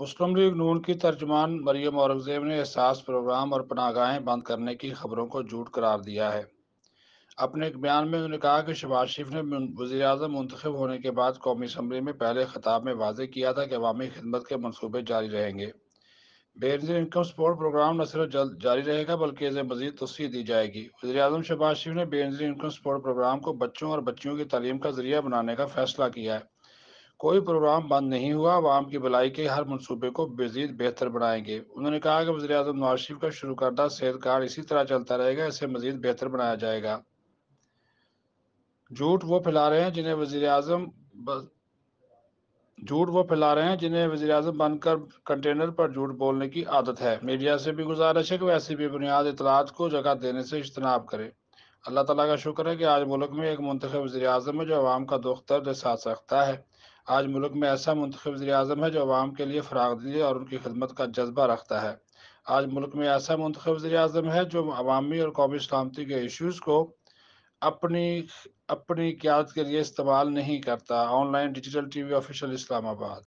मुस्लिम league नून की तर्जमान मरियम औरंगजेब ने एहसास प्रोग्राम और पनागाहें बंद करने की खबरों को झूठ करार दिया है अपने एक बयान में उन्होंने कहा कि शबाज शरीफ ने वजी अजम मंतखब होने के बाद कौमी असम्बली में पहले खिताब में वाजे किया था कि अवामी खिदमत के मनसूबे जारी रहेंगे बेरजी इनकम सपोर्ट प्रोग्राम न सिर्फ जल्द जारी रहेगा बल्कि इसे मजीद तस्वीर दी जाएगी वजी अजम शबाज शरीफ ने बेरजी इनकम सपोर्ट प्रोग्राम को बच्चों और बच्चियों की तलीम का जरिया बनाने का फैसला किया है कोई प्रोग्राम बंद नहीं हुआ आवाम की भलाई के हर मनसूबे को मजीद बेहतर बनाएंगे उन्होंने कहा कि वजी अजम नवाज शरीफ का शुरू करदा सेहत कार्ड इसी तरह चलता रहेगा इसे मजीद बेहतर बनाया जाएगा झूठ वो फैला रहे हैं जिन्हें वजी अजम झूठ वो फैला रहे हैं जिन्हें वजी अजम बनकर कंटेनर पर झूठ बोलने की आदत है मीडिया से भी गुजारिश है कि ऐसी भी बुनियाद इतलात को जगह देने से इजतनाब करें अल्लाह तला का शुक्र है कि आज मुल्क में एक मंतखब वजी अजम है जो आवाम का दुख दर्द साथ रखता है आज मुल्क में ऐसा मंतख वजी अजम है जो आवाम के लिए फ़राग दिए और उनकी खदमत का जज्बा रखता है आज मुल्क में ऐसा मंतख वजी अजम है जो अवामी और कौमी सलामती के इशूज़ को अपनी अपनी क्याद के लिए इस्तेमाल नहीं करता online digital T V official Islamabad